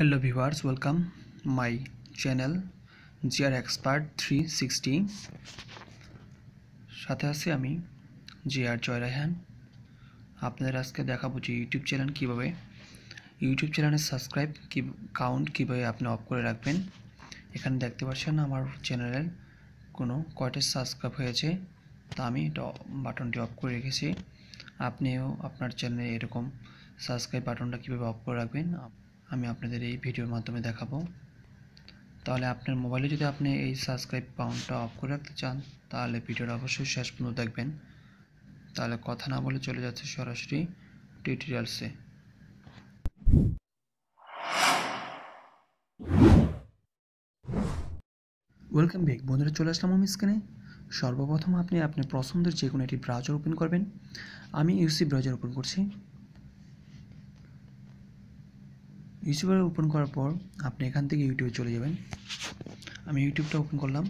hello viewers welcome my channel GR expert three sixty সাথে আছি আমি জিআর জয় রায়হান আপনাদের আজকে দেখাবো যে ইউটিউব চ্যানেল কীভাবে ইউটিউব চ্যানেলের সাবস্ক্রাইব কী কাউন্ট কীভাবে আপনি অফ করে রাখবেন এখানে দেখতে পাচ্ছেন আমার চ্যানেলের কোনো কয়টা সাবস্ক্রাইব হয়েছে তা আমি বাটনটি অফ করে রেখেছি আপনিও আপনার চ্যানেলে এরকম সাবস্ক্রাইব বাটনটা কীভাবে অফ করে রাখবেন আমি আপনাদের এই ভিডিওর মাধ্যমে দেখাবো তাহলে আপনার মোবাইলে যদি আপনি এই সাবস্ক্রাইব পাউন্ডটা অফ করে রাখতে চান তাহলে ভিডিওটা অবশ্যই শেষ পর্যন্ত দেখবেন তাহলে কথা না বলে চলে যাচ্ছে সরাসরি টিউটোরিয়ালসে ওয়েলকাম ব্যাক বন্ধুরা চলে আসলাম আমি স্ক্রিনে সর্বপ্রথম আপনি আপনার পছন্দের যে কোনো একটি ব্রাউজার ওপেন করবেন আমি ইউসি ব্রাউজার ওপেন করছি ইউটিউবার ওপেন করার পর আপনি এখান থেকে ইউটিউবে চলে যাবেন আমি ইউটিউবটা ওপেন করলাম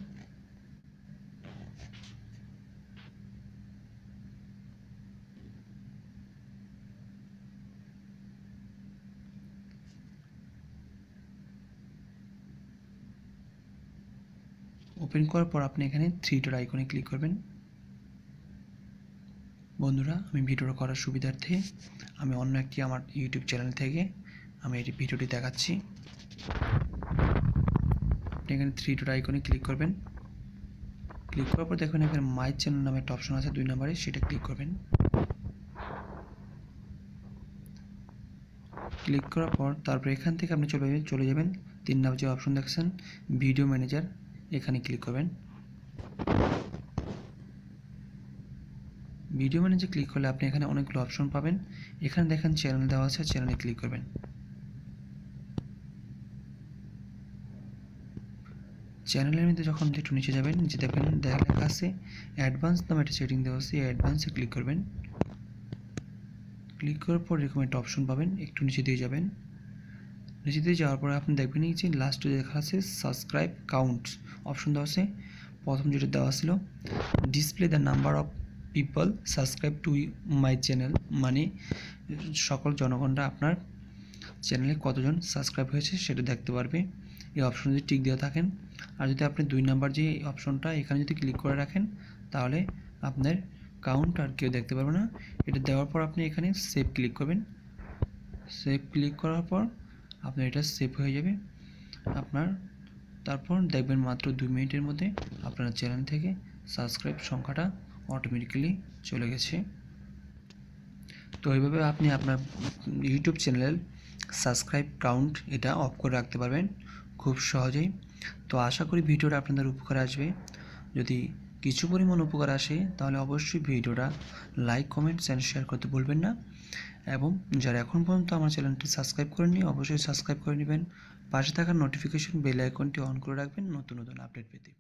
ওপেন করার পর আপনি এখানে থ্রি ডোর আইকনে ক্লিক করবেন বন্ধুরা আমি ভিডিওটা করার সুবিধার্থে আমি অন্য একটি আমার ইউটিউব চ্যানেল থেকে আমি এটি ভিডিওটি দেখাচ্ছি আপনি এখানে থ্রি ডট আইকনে ক্লিক করবেন ক্লিক করার পর দেখবেন এখানে মাই চ্যানেল নামে একটা অপশন আছে দুই নম্বরে সেটা ক্লিক করবেন ক্লিক করার পর তারপর এখান থেকে আপনি চলে যাবেন চলে যাবেন তিন নাম্বার যে অপশন দেখছেন ভিডিও ম্যানেজার এখানে ক্লিক করবেন ভিডিও ম্যানেজার ক্লিক করলে আপনি এখানে অনেকগুলো অপশন পাবেন এখানে দেখেন চ্যানেল দেওয়া আছে চ্যানেলে ক্লিক করবেন চ্যানেলের মধ্যে যখন একটু নিচে যাবেন নিচে দেখবেন দেখা লেখা আছে অ্যাডভান্স নামে একটা সেটিং দেওয়া আছে অ্যাডভান্সে ক্লিক করবেন ক্লিক করার পর এরকম একটা অপশন পাবেন একটু নিচে দিয়ে যাবেন নিচে দিয়ে যাওয়ার পরে আপনি দেখবেন এই যে লাস্টে দেখা আছে সাবস্ক্রাইব কাউন্ট অপশন দেওয়া আছে প্রথম যেটা দেওয়া ছিল display the number of people subscribe to my channel মানে সকল জনগণরা আপনার চ্যানেলে কতজন সাবস্ক্রাইব হয়েছে সেটা দেখতে পারবে এই অপশন যদি টিক দেওয়া থাকেন আর যদি আপনি দুই নাম্বার যে অপশনটা এখানে যদি ক্লিক করে রাখেন তাহলে আপনার কাউন্ট আর কেউ দেখতে পারবে না এটা দেওয়ার পর আপনি এখানে সেভ ক্লিক করবেন সেভ ক্লিক করার পর আপনার এটা সেভ হয়ে যাবে আপনার তারপর দেখবেন মাত্র দুই মিনিটের মধ্যে আপনার চ্যানেল থেকে সাবস্ক্রাইব সংখ্যাটা অটোমেটিক্যালি চলে গেছে তো এইভাবে আপনি আপনার ইউটিউব চ্যানেলের সাবস্ক্রাইব কাউন্ট এটা অফ করে রাখতে পারবেন খুব সহজেই তো আশা করি ভিডিওটা আপনাদের উপকার আসবে যদি কিছু পরিমাণ উপকার আসে তাহলে অবশ্যই ভিডিওটা লাইক কমেন্টস অ্যান্ড শেয়ার করতে বলবেন না এবং যারা এখন পর্যন্ত আমার চ্যানেলটি সাবস্ক্রাইব করেননি অবশ্যই সাবস্ক্রাইব করে নেবেন পাশে থাকা নোটিফিকেশন বেল আইকনটি অন করে রাখবেন নতুন নতুন আপডেট পেতে